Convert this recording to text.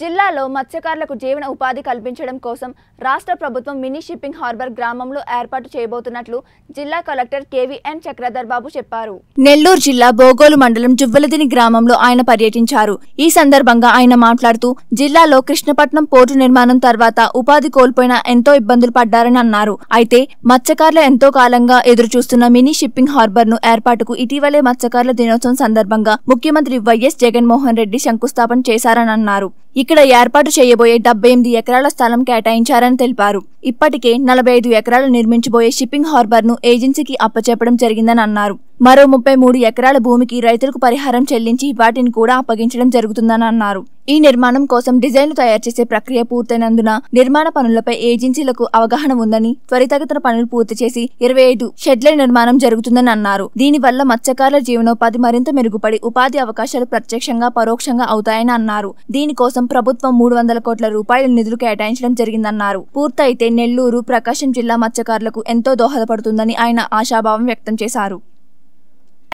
జిల్లాలో మత్స్యకారులకు జీవన ఉపాధి కల్పించడం కోసం రాష్ట్ర ప్రభుత్వం మినీ షిప్పింగ్ హార్బర్ గ్రామంలో ఏర్పాటు చేయబోతున్నట్లు జిల్లా కలెక్టర్ కేవీఎన్ చక్రధర్ బాబు చెప్పారు నెల్లూరు జిల్లా బోగోలు మండలం జువ్వలదిని గ్రామంలో ఆయన పర్యటించారు ఈ సందర్భంగా ఆయన మాట్లాడుతూ జిల్లాలో కృష్ణపట్నం పోర్టు నిర్మాణం తర్వాత ఉపాధి కోల్పోయిన ఎంతో ఇబ్బందులు పడ్డారని అన్నారు అయితే మత్స్యకారులు ఎంతో కాలంగా ఎదురుచూస్తున్న మినీ షిప్పింగ్ హార్బర్ ను ఏర్పాటుకు ఇటీవలే మత్స్యకారుల దినోత్సవం సందర్భంగా ముఖ్యమంత్రి వైఎస్ జగన్మోహన్ రెడ్డి శంకుస్థాపన చేశారని అన్నారు ఇక్కడ ఏర్పాటు చేయబోయే డెబ్బై ఎనిమిది ఎకరాల స్థలం కేటాయించారని తెలిపారు ఇప్పటికే నలభై ఐదు ఎకరాలు నిర్మించబోయే షిప్పింగ్ హార్బర్ను ఏజెన్సీకి అప్పచెప్పడం జరిగిందని అన్నారు మరో ముప్పై మూడు ఎకరాల భూమికి రైతులకు పరిహారం చెల్లించి వాటిని కూడా అప్పగించడం జరుగుతుందని అన్నారు ఈ నిర్మాణం కోసం డిజైన్లు తయారు చేసే ప్రక్రియ పూర్తయినందున నిర్మాణ పనులపై ఏజెన్సీలకు అవగాహన ఉందని త్వరితగతిన పనులు పూర్తి చేసి ఇరవై ఐదు షెడ్ల నిర్మాణం జరుగుతుందని అన్నారు దీనివల్ల మత్స్యకారుల జీవనోపాధి మరింత మెరుగుపడి ఉపాధి అవకాశాలు ప్రత్యక్షంగా పరోక్షంగా అవుతాయని అన్నారు దీనికోసం ప్రభుత్వం మూడు వందల కోట్ల రూపాయల నిధులు కేటాయించడం జరిగిందన్నారు పూర్తయితే నెల్లూరు ప్రకాశం జిల్లా మత్స్యకారులకు ఎంతో దోహదపడుతుందని ఆయన ఆశాభావం వ్యక్తం చేశారు